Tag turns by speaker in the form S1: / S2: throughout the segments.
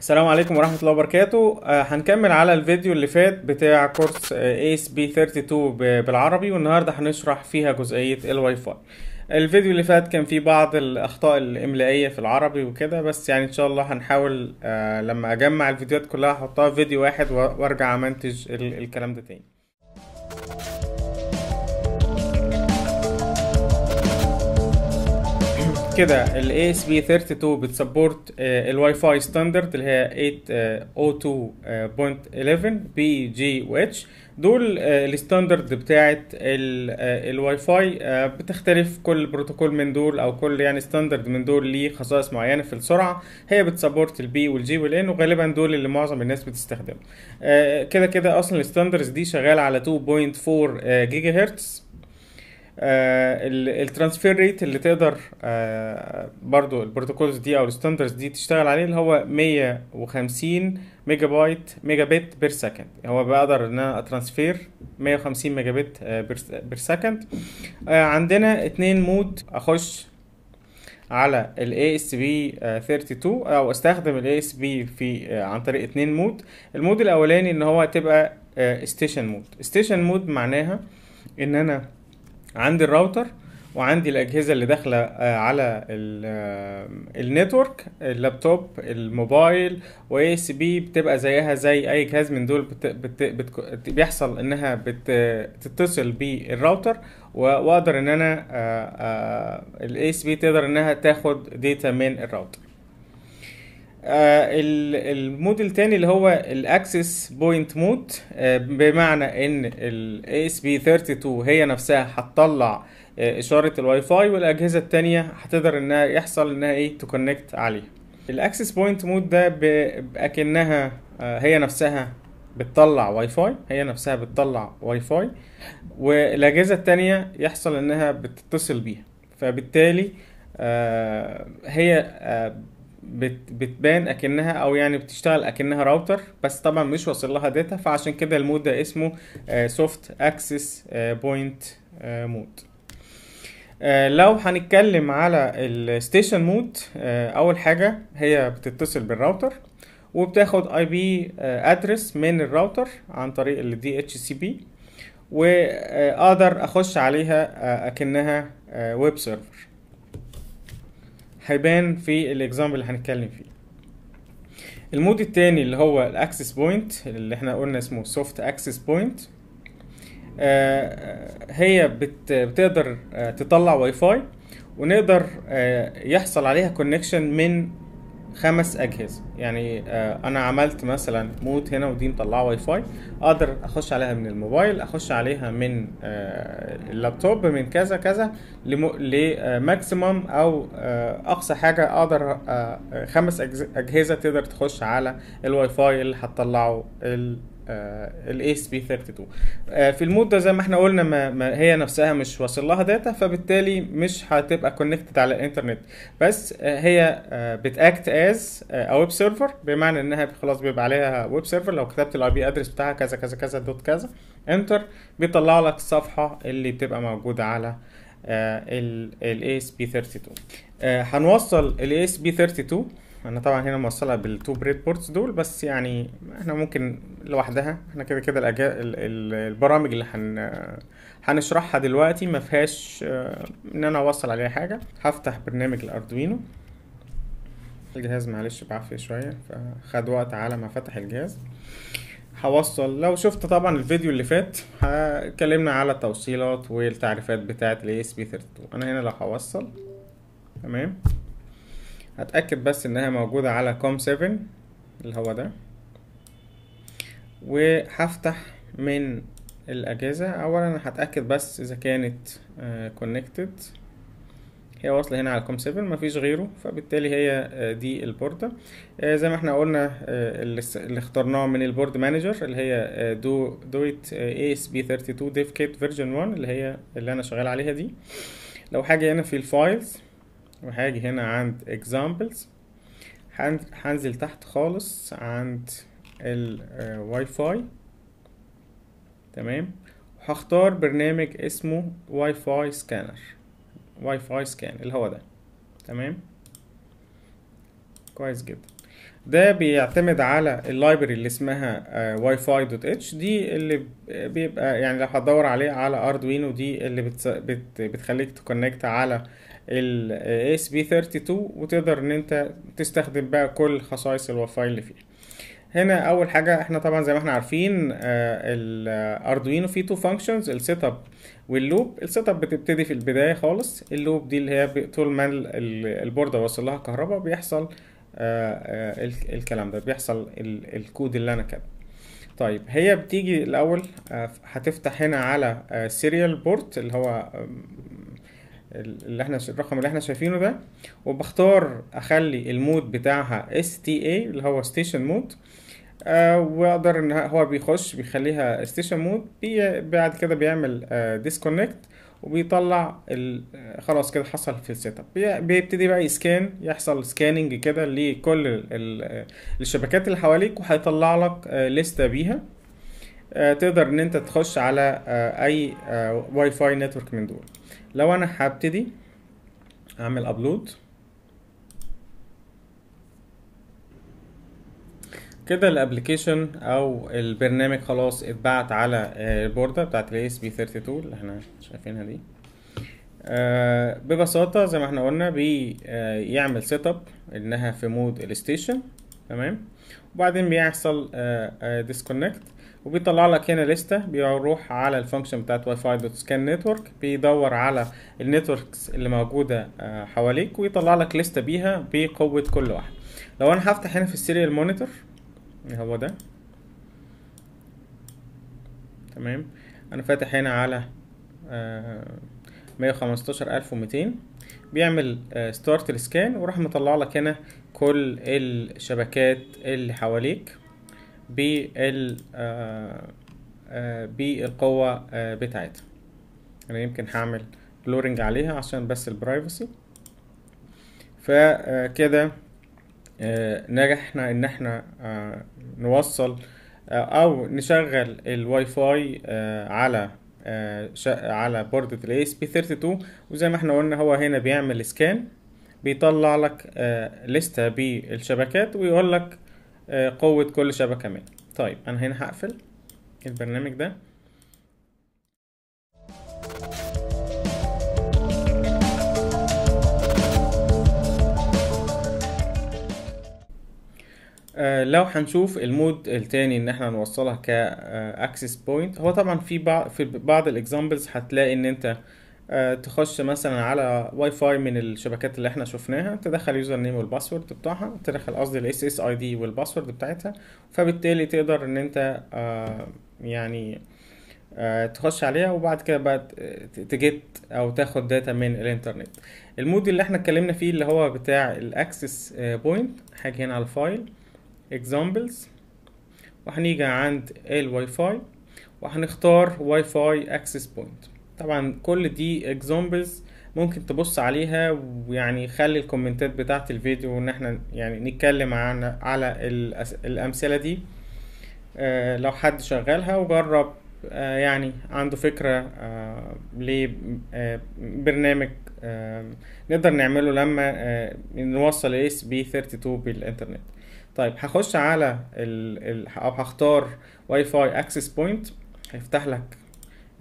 S1: السلام عليكم ورحمة الله وبركاته آه، هنكمل على الفيديو اللي فات بتاع كورس asp بي 32 بالعربي والنهاردة هنشرح فيها جزئية الواي فاي الفيديو اللي فات كان فيه بعض الأخطاء الإملائية في العربي وكده بس يعني إن شاء الله هنحاول آه، لما أجمع الفيديوهات كلها أحطها في فيديو واحد وأرجع أمنتج الكلام ده تاني كده ال ASP32 بتسبورت آه، الواي فاي ستاندرد اللي هي 802.11 بي جي و اتش دول آه، الستاندرد بتاعت آه، الواي فاي بتختلف كل بروتوكول من دول او كل يعني ستاندرد من دول ليه خصائص معينه في السرعه هي بتسبورت البي والجي والان وغالبا دول اللي معظم الناس بتستخدمه كده كده اصلا الستاندردز دي شغاله على 2.4 جيجا هرتز آه، الترانسفير ريت اللي تقدر آه، برضو البروتوكولز دي او الستاندرز دي تشتغل عليه اللي هو 150 ميجا بايت ميجا بت بير سكند هو بقدر ان انا اترانسفير 150 ميجا بت بير سكند آه، عندنا اتنين مود اخش على ال بي 32 او استخدم ال ASP في عن طريق اتنين مود المود الاولاني ان هو تبقى ستيشن مود ستيشن مود معناها ان انا عندي الراوتر وعندي الاجهزه اللي داخله آه، على آه، النتورك اللابتوب الموبايل واي اس بي بتبقى زيها زي اي جهاز من دول بت بت بت بت بيحصل انها بتتصل بالراوتر واقدر ان انا الاي اس بي تقدر انها تاخد داتا من الراوتر آه، المود التاني اللي هو الاكسس بوينت مود بمعنى ان الاي اس بي 32 هي نفسها هتطلع آه، اشاره الواي فاي والاجهزه التانية هتقدر انها يحصل انها ايه تكونكت عليها الاكسس بوينت مود ده اكنها آه، هي نفسها بتطلع واي فاي هي نفسها بتطلع واي فاي والاجهزه التانية يحصل انها بتتصل بيها فبالتالي هي بت بتبان اكنها او يعني بتشتغل اكنها راوتر بس طبعا مش واصل لها داتا فعشان كده المود ده اسمه سوفت اكسس بوينت مود لو هنتكلم على الستيشن مود آه، اول حاجه هي بتتصل بالراوتر وبتاخد اي بي ادرس من الراوتر عن طريق الدي اتش آه، سي بي واقدر اخش عليها آه، اكنها ويب سيرفر هيبان في الاكزامبل اللي هنتكلم فيه المود التاني اللي هو الاكسس بوينت اللي احنا قلنا اسمه سوفت اكسس بوينت هي بت بتقدر آه، تطلع واي فاي ونقدر آه، يحصل عليها كونكشن من خمس اجهزه يعني آه، انا عملت مثلا موت هنا ودي مطلعه واي فاي اقدر اخش عليها من الموبايل اخش عليها من آه، اللابتوب من كذا كذا لماكسيمم او آه، اقصى حاجه اقدر خمس اجهزه تقدر تخش على الواي فاي اللي هتطلعه اس بي 32 في المود ده زي ما احنا قلنا ما, هي نفسها مش واصل لها داتا فبالتالي مش هتبقى كونكتد على الانترنت بس آه، هي بتاكت از ويب سيرفر بمعنى انها خلاص بيبقى عليها ويب سيرفر لو كتبت الاي بي ادرس بتاعها كذا كذا كذا دوت كذا انتر بيطلع لك الصفحه اللي بتبقى موجوده على الاي اس بي 32 هنوصل الاي اس بي 32 انا طبعا هنا موصلها بالتو بريد بورتس دول بس يعني احنا ممكن لوحدها احنا كده كده الأجا... البرامج اللي هن هنشرحها دلوقتي ما فيهاش آه، ان انا اوصل عليها حاجه هفتح برنامج الاردوينو الجهاز معلش بعافيه شويه فخد وقت على ما فتح الجهاز هوصل لو شفت طبعا الفيديو اللي فات اتكلمنا على التوصيلات والتعريفات بتاعه الاي asp بي 32 انا هنا لو هوصل تمام هتاكد بس انها موجوده على كوم 7 اللي هو ده وهفتح من الأجهزة أولا هتأكد بس إذا كانت كونكتد آه، هي واصلة هنا على الكوم 7 مفيش غيره فبالتالي هي آه، دي البوردة آه، زي ما احنا قلنا اللي اخترناه من البورد مانجر اللي هي دو دويت اي اس بي 32 ديف كيت فيرجن 1 اللي هي اللي انا شغال عليها دي لو حاجة هنا في الفايلز وحاجة هنا عند examples هنزل تحت خالص عند الواي آه، فاي تمام وهختار برنامج اسمه واي فاي سكانر واي فاي سكان اللي هو ده تمام كويس جدا ده بيعتمد على اللايبرري اللي اسمها واي آه، فاي دوت اتش دي اللي بيبقى يعني لو هتدور عليه على اردوينو دي اللي بتس... بت بتخليك تكونكت على ال اس بي 32 وتقدر ان انت تستخدم بقى كل خصائص الواي فاي اللي فيه هنا اول حاجه احنا طبعا زي ما احنا عارفين آه، الاردوينو آه، فيه تو فانكشنز السيت اب واللوب السيت اب بتبتدي في البدايه خالص اللوب دي اللي هي طول ما البورده واصل لها كهرباء بيحصل آه، الكلام ده بيحصل الكود اللي انا كاتبه طيب هي بتيجي الاول هتفتح هنا على سيريال بورت اللي هو اللي احنا الرقم اللي احنا شايفينه ده وبختار اخلي المود بتاعها STA اللي هو ستيشن مود آه، واقدر ان هو بيخش بيخليها ستيشن مود بي بعد كده بيعمل ديسكونكت آه، وبيطلع آه، خلاص كده حصل في السيت اب بيبتدي بقى يسكان يحصل سكاننج كده لكل الشبكات اللي حواليك وهيطلع لك لستة بيها تقدر ان انت تخش على اي واي فاي نتورك من دول لو انا هبتدي اعمل ابلود كده الابلكيشن او البرنامج خلاص اتبعت على آه، البورده بتاعت الاي اس بي 32 اللي احنا شايفينها دي آه، ببساطه زي ما احنا قلنا بيعمل سيت اب انها في مود الستيشن تمام وبعدين بيحصل ديسكونكت آه، وبيطلع لك هنا لستة بيروح على الفانكشن بتاعت واي فاي دوت سكان نتورك بيدور على النتوركس اللي موجودة حواليك ويطلع لك لستة بيها بقوة كل واحد لو انا هفتح هنا في السيريال مونيتور إيه هو ده تمام انا فاتح هنا على آه وخمستاشر ألف ومتين بيعمل ستارت السكان وراح مطلع لك هنا كل الشبكات اللي حواليك بال آه، آه، بالقوة آه، بتاعتها انا يمكن هعمل بلورنج عليها عشان بس البرايفسي فكده آه، نجحنا ان احنا آه، نوصل آه، او نشغل الواي فاي على على بوردة الاي اس بي 32 وزي ما احنا قلنا هو هنا بيعمل سكان بيطلع لك لستة بالشبكات ويقول لك قوة كل شبكة منها طيب انا هنا هقفل البرنامج ده آه، لو هنشوف المود التاني ان احنا نوصلها كاكسس آه، بوينت هو طبعا في بعض في بعض الاكزامبلز هتلاقي ان انت آه، تخش مثلا على واي فاي من الشبكات اللي احنا شفناها تدخل يوزر نيم والباسورد بتاعها تدخل قصدي الاس اس اي دي والباسورد بتاعتها فبالتالي تقدر ان انت يعني تخش عليها وبعد كده بقى تجيت او تاخد داتا من الانترنت المود اللي احنا اتكلمنا فيه اللي هو بتاع الاكسس بوينت هاجي هنا على الفايل examples وهنيجي عند الواي فاي وهنختار واي فاي اكسس بوينت طبعا كل دي اكزامبلز ممكن تبص عليها ويعني خلي الكومنتات بتاعت الفيديو ان احنا يعني نتكلم عن على الامثله دي آه، لو حد شغالها وجرب آه، يعني عنده فكره آه، لبرنامج نقدر نعمله لما نوصل الاس بي 32 بالانترنت طيب هخش على ال او هختار واي فاي اكسس بوينت هيفتح لك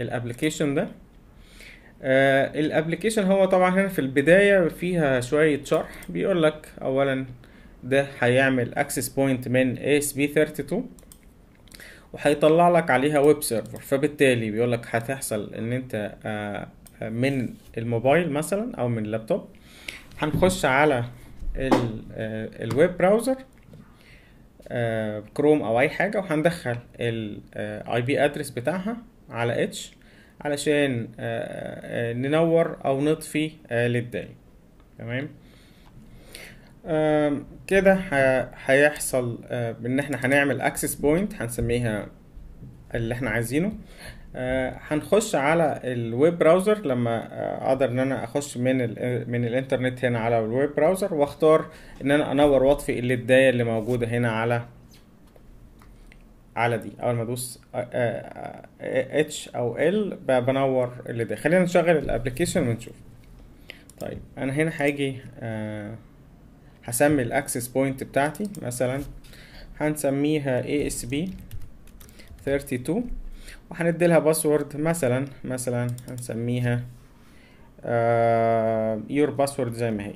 S1: الابلكيشن ده آه الابلكيشن هو طبعا هنا في البدايه فيها شويه شرح بيقول لك اولا ده هيعمل اكسس بوينت من اس بي 32 وهيطلع لك عليها ويب سيرفر فبالتالي بيقول لك هتحصل ان انت آه،, آه من الموبايل مثلا او من اللابتوب هنخش على آه، الويب براوزر كروم آه، او اي حاجه وهندخل الاي بي ادرس بتاعها على اتش علشان آه، آه، ننور او نطفي للداي تمام كده هيحصل ان احنا هنعمل اكسس بوينت هنسميها اللي احنا عايزينه آه، هنخش على الويب براوزر لما آه، اقدر ان انا اخش من ال من الانترنت هنا على الويب براوزر واختار ان انا انور واطفي الليدايه اللي موجوده هنا على على دي اول ما ادوس اتش آه، او ال بنور اللي ده خلينا نشغل الابلكيشن ونشوف طيب انا هنا هاجي هسمي الاكسس بوينت بتاعتي مثلا هنسميها اس بي 32 وهندي لها باسورد مثلا مثلا هنسميها يور آه، باسورد زي ما هي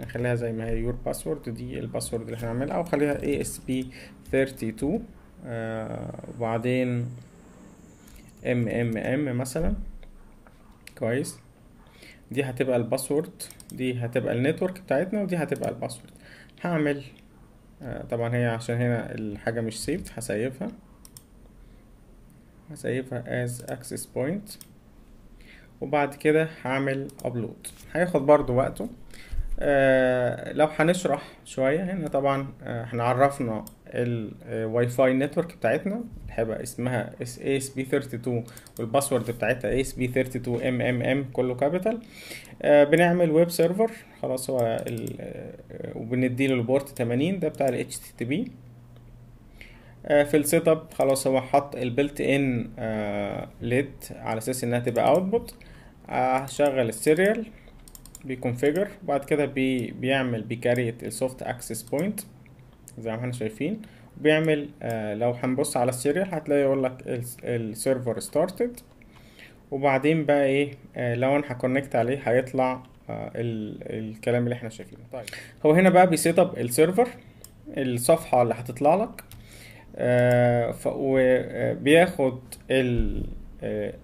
S1: نخليها زي ما هي يور باسورد دي الباسورد اللي هنعملها او خليها اي اس بي 32 وبعدين ام ام ام مثلا كويس دي هتبقى الباسورد دي هتبقى النتورك بتاعتنا ودي هتبقى الباسورد هعمل uh, طبعا هي عشان هنا الحاجة مش سيفت هسيفها هسيبها as access point وبعد كده هعمل ابلود هياخد برضو وقته آه لو هنشرح شوية هنا طبعا آه عرفنا الواي فاي نتورك بتاعتنا هيبقى اسمها ASP32 والباسورد بتاعتها ASP32MMM كله كابيتال آه بنعمل ويب سيرفر خلاص هو آه، وبنديله البورت 80 ده بتاع ال HTTP آه، في السيت اب خلاص هو حط البلت ان ليد على اساس انها تبقى اوتبوت هشغل السيريال بيكونفيجر وبعد كده بي بيعمل بيكريت السوفت اكسس بوينت زي ما احنا شايفين بيعمل آه، لو هنبص على السيريال هتلاقي يقول لك السيرفر ستارتد وبعدين بقى ايه آه، لو انا هكونكت عليه هيطلع الكلام اللي احنا شايفينه طيب هو هنا بقى بيسيت اب السيرفر الصفحه اللي هتطلع لك آه، وبياخد ال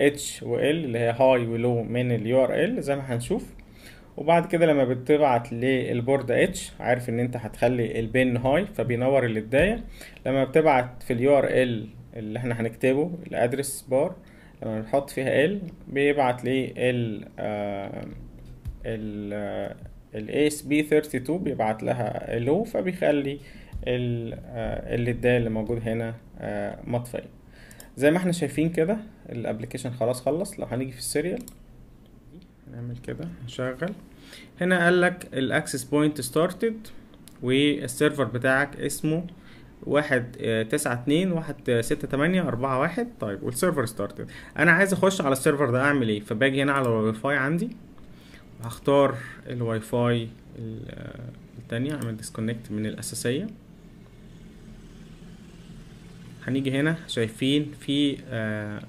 S1: اتش آه، و ال اللي هي هاي ولو من اليو ار ال زي ما هنشوف وبعد كده لما بتبعت للبورد اتش عارف ان انت هتخلي البن هاي فبينور بداية لما بتبعت في اليو ار ال اللي احنا هنكتبه الادرس بار لما بنحط فيها ال بيبعت لي ال آه، ال الاس بي 32 بيبعت لها لو فبيخلي اللي آه، اللي موجود هنا آه، مطفي زي ما احنا شايفين كده الابلكيشن خلاص خلص لو هنيجي في السيريال هنعمل كده نشغل هنا قال لك الاكسس بوينت ستارتد والسيرفر بتاعك اسمه واحد آه، تسعة اتنين واحد ستة تمانية أربعة واحد طيب والسيرفر ستارتد أنا عايز أخش على السيرفر ده أعمل إيه فباجي هنا على الواي فاي عندي هختار الواي فاي التانية أعمل ديسكونكت من الأساسية هنيجي هنا شايفين في آه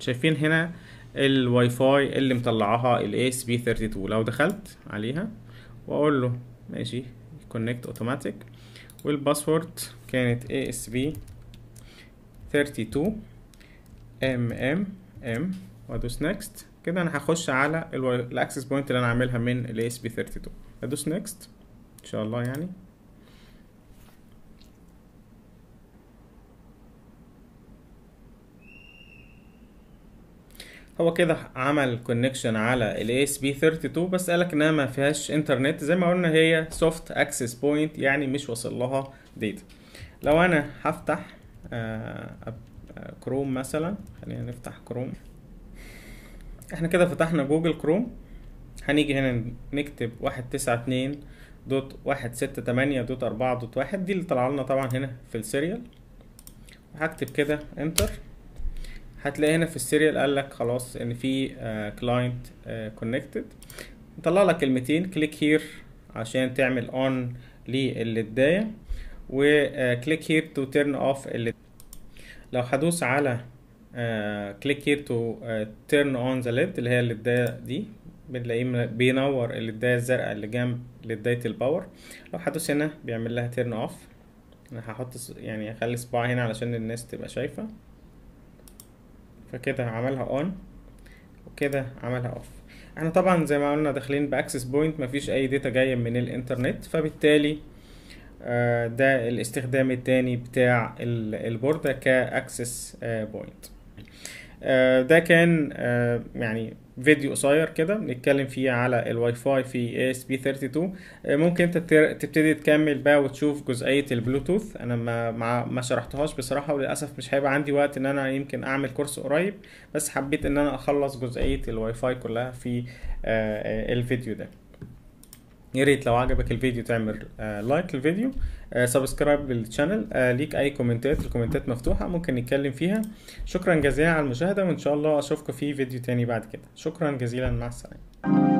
S1: شايفين هنا الواي فاي اللي مطلعاها الاس بي 32 لو دخلت عليها واقول له ماشي كونكت اوتوماتيك والباسورد كانت اس بي 32 ام ام ام وادوس نيكست كده انا هخش على الاكسس بوينت اللي انا عاملها من الاس بي 32 ادوس نيكست ان شاء الله يعني هو كده عمل كونكشن على ال ASP32 بس قالك انها ما فيهاش انترنت زي ما قلنا هي سوفت اكسس بوينت يعني مش واصل لها داتا لو انا هفتح كروم آه، آه، مثلا خلينا نفتح كروم احنا كده فتحنا جوجل كروم هنيجي هنا نكتب واحد تسعة اتنين دوت واحد ستة تمانية دوت أربعة دوت واحد دي اللي طلع لنا طبعا هنا في السيريال وهكتب كده انتر هتلاقي هنا في السيريال قال لك خلاص ان في كلاينت كونكتد نطلع لك كلمتين كليك هير عشان تعمل اون للداية وكليك هير تو تيرن اوف لو هدوس على كليك هير تو تيرن اون ذا ليد اللي هي الداية دي بنلاقيه بينور الداية الزرقاء اللي جنب لداية الباور لو هدوس هنا بيعمل لها تيرن اوف انا هحط يعني هخلي صباعي هنا علشان الناس تبقى شايفه فكده عملها اون وكده عملها اوف احنا طبعا زي ما قلنا داخلين باكسس بوينت مفيش اي داتا جايه من الانترنت فبالتالي آه، ده الاستخدام التاني بتاع البوردة كاكسس بوينت آه، ده كان آه، يعني فيديو قصير كده نتكلم فيه على الواي فاي في اس بي 32 ممكن انت تبتدي تكمل بقى وتشوف جزئيه البلوتوث انا ما ما شرحتهاش بصراحه وللاسف مش هيبقى عندي وقت ان انا يمكن اعمل كورس قريب بس حبيت ان انا اخلص جزئيه الواي فاي كلها في آه، الفيديو ده يا ريت لو عجبك الفيديو تعمل لايك للفيديو سبسكرايب للشانل ليك اي كومنتات الكومنتات مفتوحه ممكن نتكلم فيها شكرا جزيلا على المشاهده وان شاء الله اشوفكم في فيديو تاني بعد كده شكرا جزيلا مع السلامه